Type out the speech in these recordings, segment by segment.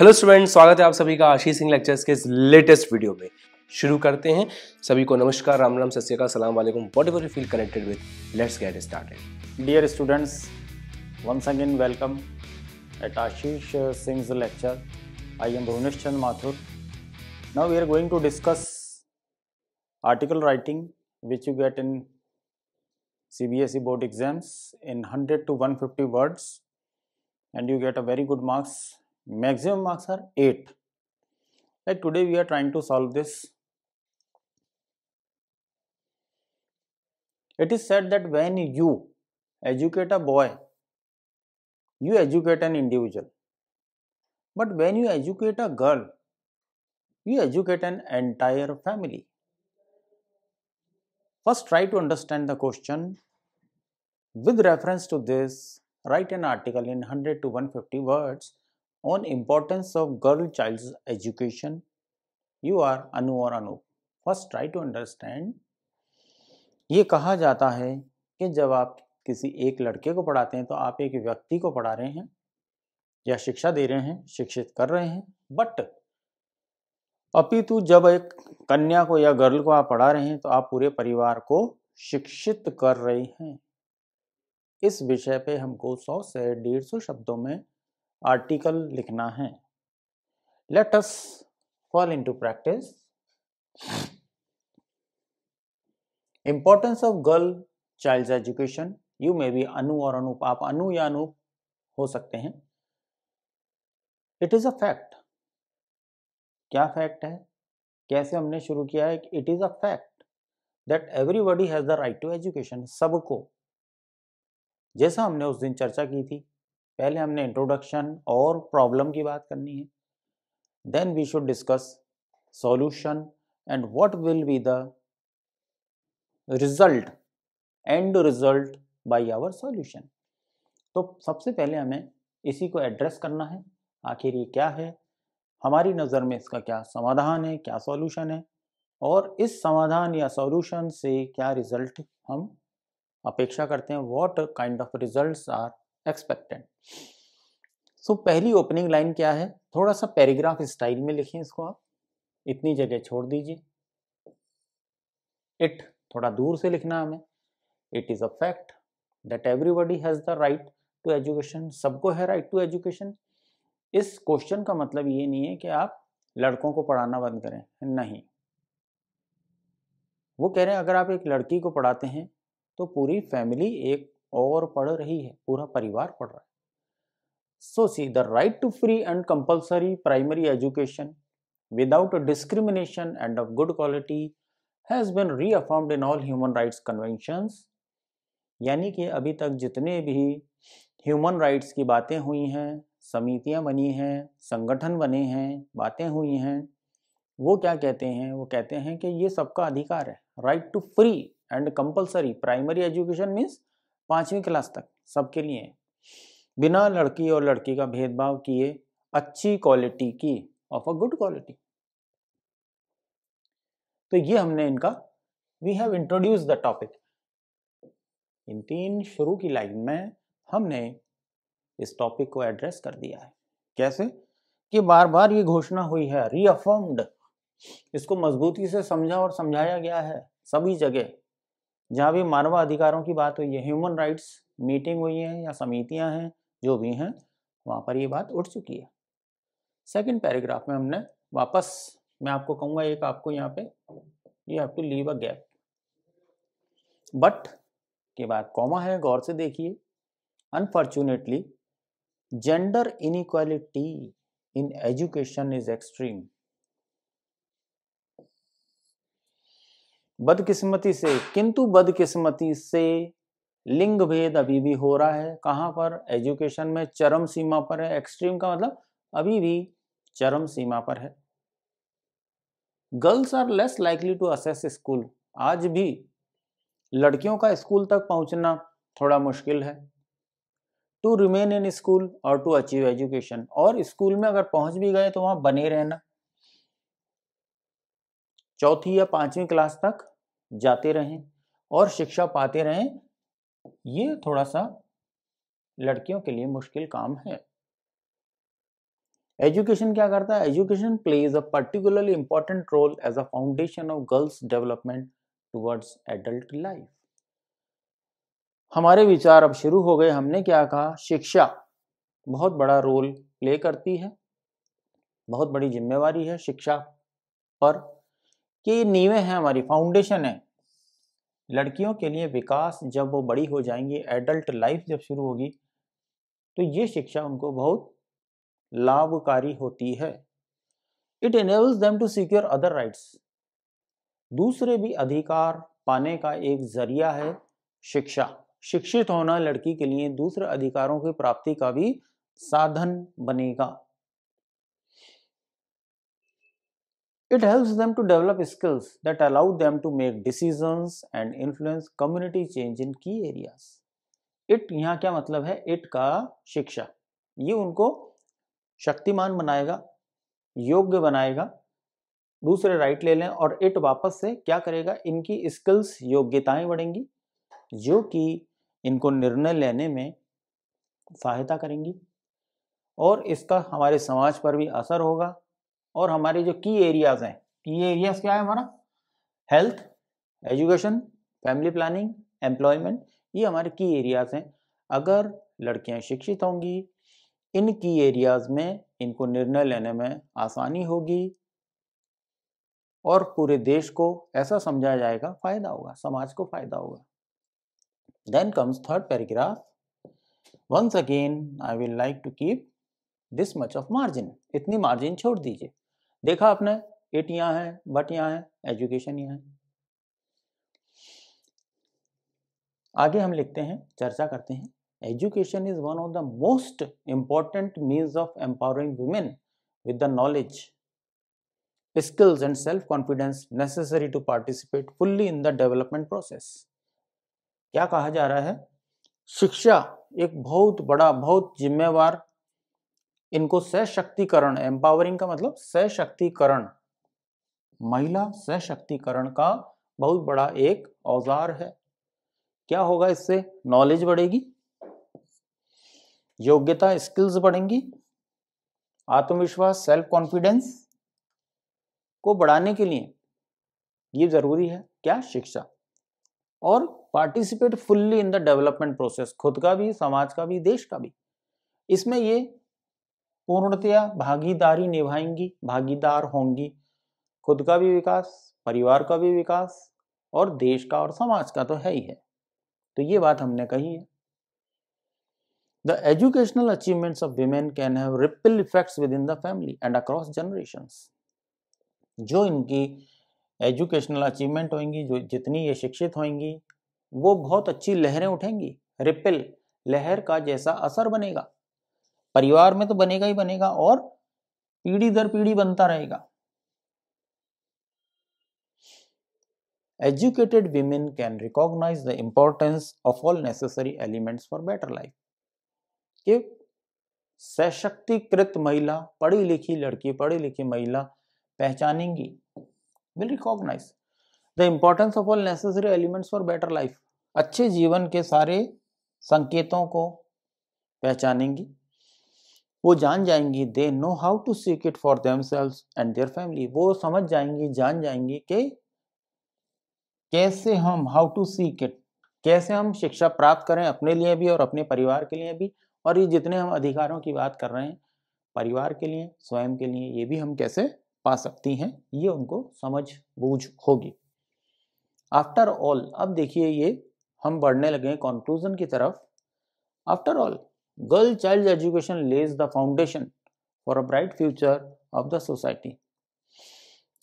Hello student स्वागत है आप सभी का आशीष सिंह लेक्चर्स के इस लेटेस्ट वीडियो में शुरू करते हैं सभी को नमस्कार राम राम सत्या सलाम वालेकुम whatever you feel connected with let's get started dear students once again welcome at Ashish Singh lecture I am Bhuvanesh Chand Mathur now we are going to discuss article writing which you get in C B S E board exams in hundred to one fifty words and you get a very good marks maximum marks are 8 like today we are trying to solve this it is said that when you educate a boy you educate an individual but when you educate a girl you educate an entire family first try to understand the question with reference to this write an article in 100 to 150 words on importance of girl child's education. You are Anu or Anup. First try to understand. ये कहा जाता है कि जब आप किसी एक लड़के को पढ़ाते हैं तो आप एक व्यक्ति को पढ़ा रहे हैं या शिक्षा दे रहे हैं शिक्षित कर रहे हैं बट अपितु जब एक कन्या को या गर्ल को आप पढ़ा रहे हैं तो आप पूरे परिवार को शिक्षित कर रहे हैं इस विषय पे हमको सौ से डेढ़ सौ शब्दों में आर्टिकल लिखना है let us fall into practice importance of girl child education you may be Anu और अनूप आप अनु या अनूप हो सकते हैं इट इज अ फैक्ट क्या फैक्ट है कैसे हमने शुरू किया है it is a fact that everybody has the right to education सबको जैसा हमने उस दिन चर्चा की थी पहले हमने इंट्रोडक्शन और प्रॉब्लम की बात करनी है then we should discuss solution and what will be the result and result by our solution तो सबसे पहले हमें इसी को एड्रेस करना है आखिर ये क्या है हमारी नज़र में इसका क्या समाधान है क्या सॉल्यूशन है और इस समाधान या सॉल्यूशन से क्या रिजल्ट हम अपेक्षा करते हैं what kind of results are expected so पहली ओपनिंग लाइन क्या है थोड़ा सा पैराग्राफ स्टाइल में लिखें इसको आप इतनी जगह छोड़ दीजिए इट थोड़ा दूर से लिखना हमें it is a fact that everybody has the right to education सबको है राइट टू एजुकेशन इस क्वेश्चन का मतलब ये नहीं है कि आप लड़कों को पढ़ाना बंद करें नहीं वो कह रहे हैं अगर आप एक लड़की को पढ़ाते हैं तो पूरी फैमिली एक और पढ़ रही है पूरा परिवार पढ़ रहा है so see the right to free and compulsory primary education without discrimination and of good quality has been reaffirmed in all human right convention यानी कि अभी तक जितने भी ह्यूमन राइट्स की बातें हुई हैं समितियां बनी हैं संगठन बने हैं बातें हुई हैं वो क्या कहते हैं वो कहते हैं कि ये सबका अधिकार है right to free and compulsory primary education means पाँचवीं क्लास तक सबके लिए बिना लड़की और लड़की का भेदभाव किए अच्छी क्वालिटी की ऑफ अ गुड क्वालिटी तो ये हमने इनका we have introduce the topic इन तीन शुरू की लाइन में हमने इस टॉपिक को एड्रेस कर दिया है कैसे कि बार बार ये घोषणा हुई है रीअफर्म्ड इसको मजबूती से समझा और समझाया गया है सभी जगह जहाँ भी मानवाधिकारों की बात हुई है ह्यूमन राइट्स मीटिंग हुई है या समितियाँ हैं जो भी हैं वहाँ पर ये बात उठ चुकी है सेकेंड पैराग्राफ में हमने वापस मैं आपको कहूँगा एक आपको यहाँ पे you have to leave a gap but के बाद कॉमा है गौर से देखिए unfortunately gender inequality in education is extreme बदकिस्मती से किंतु बदकिस्मती से लिंग भेद अभी भी हो रहा है कहाँ पर एजुकेशन में चरम सीमा पर है एक्सट्रीम का मतलब अभी भी चरम सीमा पर है girls are less likely to access school आज भी लड़कियों का स्कूल तक पहुंचना थोड़ा मुश्किल है टू रिमेन इन स्कूल और टू अचीव एजुकेशन और स्कूल में अगर पहुंच भी गए तो वहां बने रहना चौथी या पांचवी क्लास तक जाते रहें और शिक्षा पाते रहें ये थोड़ा सा लड़कियों के लिए मुश्किल काम है एजुकेशन क्या करता है education plays a particularly important role as a foundation of girls development towards adult life हमारे विचार अब शुरू हो गए हमने क्या कहा शिक्षा बहुत बड़ा रोल प्ले करती है बहुत बड़ी जिम्मेवारी है शिक्षा पर कि ये हैं हमारी फाउंडेशन है लड़कियों के लिए विकास जब वो बड़ी हो जाएंगी एडल्ट लाइफ जब शुरू होगी तो ये शिक्षा उनको बहुत लाभकारी होती है it enables them to secure other rights दूसरे भी अधिकार पाने का एक जरिया है शिक्षा शिक्षित होना लड़की के लिए दूसरे अधिकारों की प्राप्ति का भी साधन बनेगा It helps them to develop skills that allow them to make decisions and influence community change in key areas. It यहाँ क्या मतलब है इट का शिक्षा ये उनको शक्तिमान बनाएगा योग्य बनाएगा दूसरे राइट ले लें और इट वापस से क्या करेगा इनकी स्किल्स योग्यताएं बढ़ेंगी जो कि इनको निर्णय लेने में सहायता करेंगी और इसका हमारे समाज पर भी असर होगा और हमारे जो की एरियाज हैं की एरियाज क्या है हमारा health education family planning employment ये हमारे की एरियाज हैं अगर लड़कियां शिक्षित होंगी इन की एरियाज में इनको निर्णय लेने में आसानी होगी और पूरे देश को ऐसा समझाया जाएगा फायदा होगा समाज को फायदा होगा then comes third paragraph once again I will like to keep this much of margin इतनी मार्जिन छोड़ दीजिए देखा आपने इट यहां है बट यहां है एजुकेशन यहाँ है आगे हम लिखते हैं चर्चा करते हैं education is one of the most important means of empowering women with the knowledge skills and self confidence necessary to participate fully in the development process क्या कहा जा रहा है शिक्षा एक बहुत बड़ा बहुत जिम्मेवार इनको सशक्तिकरण एम्पावरिंग का मतलब सशक्तिकरण महिला सशक्तिकरण का बहुत बड़ा एक औजार है क्या होगा इससे नॉलेज बढ़ेगी योग्यता स्किल्स बढ़ेंगी आत्मविश्वास सेल्फ कॉन्फिडेंस को बढ़ाने के लिए ये जरूरी है क्या शिक्षा और participate fully in the development process खुद का भी समाज का भी देश का भी इसमें ये पूर्णतया भागीदारी निभाएंगी भागीदार होंगी खुद का भी विकास परिवार का भी विकास और देश का और समाज का तो है ही है तो ये बात हमने कही है educational educational of women can have ripple ripple within the family and across generation जो इनकी एजुकेशनल अचीवमेंट होंगी जो जितनी ये शिक्षित होंगी वो बहुत अच्छी लहरें उठेंगी रिपिल लहर का जैसा असर बनेगा परिवार में तो बनेगा ही बनेगा और पीढ़ी दर पीढ़ी बनता रहेगा educated women can recognise the importance of all necessary elements for better life कि सशक्तिकृत महिला पढ़ी लिखी लड़की पढ़ी लिखी महिला पहचानेंगी will recognise the importance of all necessary elements for better life अच्छे जीवन के सारे संकेतों को पहचानेंगी वो जान जाएंगी they know how to seek it for them and their family वो समझ जाएंगी जान जाएंगी कि कैसे हम हाउ टू सीक इट कैसे हम शिक्षा प्राप्त करें अपने लिए भी और अपने परिवार के लिए भी और ये जितने हम अधिकारों की बात कर रहे हैं परिवार के लिए स्वयं के लिए ये भी हम कैसे पा सकती हैं ये उनको समझ बूझ होगी आफ्टर ऑल अब देखिए ये हम बढ़ने लगे कॉन्क्लूजन की तरफ after all girl child education lays the foundation for a bright future of the society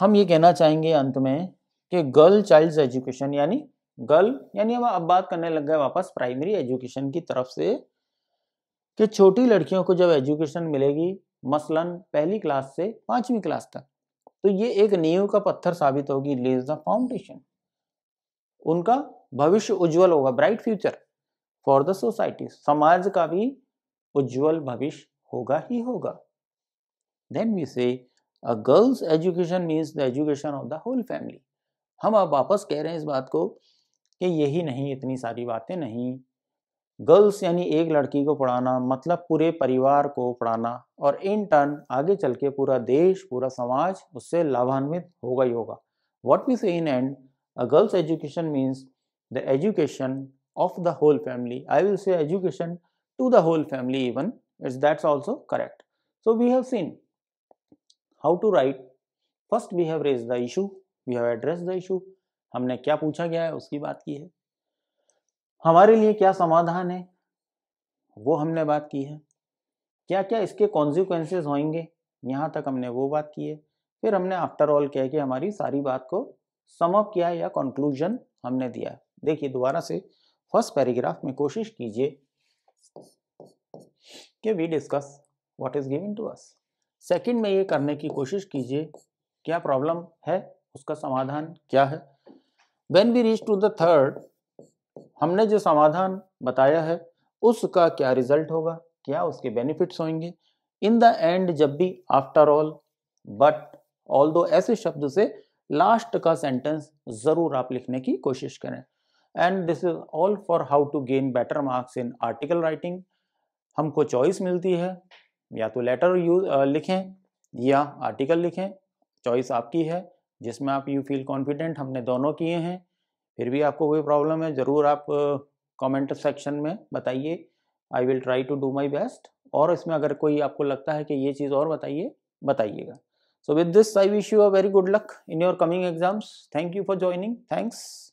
हम ये कहना चाहेंगे अंत में कि गर्ल चाइल्ड एजुकेशन यानी गर्ल यानी हम अब बात करने लग गए वापस प्राइमरी एजुकेशन की तरफ से कि छोटी लड़कियों को जब एजुकेशन मिलेगी मसलन पहली क्लास से पांचवी क्लास तक तो ये एक नींव का पत्थर साबित होगी लेज द फाउंडेशन उनका भविष्य उज्जवल होगा bright future for the society समाज का भी उज्जवल भविष्य होगा ही होगा then we say a girls education means the education of the whole family हम अब वापस कह रहे हैं इस बात को कि यही नहीं इतनी सारी बातें नहीं गर्ल्स यानी एक लड़की को पढ़ाना मतलब पूरे परिवार को पढ़ाना और इन टर्न आगे चल के पूरा देश पूरा समाज उससे लाभान्वित होगा ही होगा what we say in end a girls education means the education of the whole family I will say education to the whole family even it's that's also correct so we have seen how to write first we have raised the issue we have addressed the issue हमने क्या पूछा गया है उसकी बात की है हमारे लिए क्या समाधान है वो हमने बात की है क्या क्या इसके कॉन्सिक्वेंसेज होंगे यहाँ तक हमने वो बात की है फिर हमने आफ्टर ऑल कह के हमारी सारी बात को समअप किया या कंक्लूजन हमने दिया देखिए दोबारा से फर्स्ट पैराग्राफ में कोशिश कीजिए कि we discuss what is given to us second में ये करने की कोशिश कीजिए क्या प्रॉब्लम है उसका समाधान क्या है when we reach to the third हमने जो समाधान बताया है उसका क्या रिजल्ट होगा क्या उसके बेनिफिट्स होंगे इन द एंड जब भी आफ्टर ऑल बट ऑल दो ऐसे शब्द से लास्ट का सेंटेंस ज़रूर आप लिखने की कोशिश करें and this is all for how to gain better marks in article writing हमको चॉइस मिलती है या तो लेटर यूज लिखें या आर्टिकल लिखें चॉइस आपकी है जिसमें आप यू फील कॉन्फिडेंट हमने दोनों किए हैं फिर भी आपको कोई प्रॉब्लम है ज़रूर आप कमेंट uh, सेक्शन में बताइए I will try to do my best और इसमें अगर कोई आपको लगता है कि ये चीज़ और बताइए बताइएगा so with this I wish you a very good luck in your coming exams thank you for joining thanks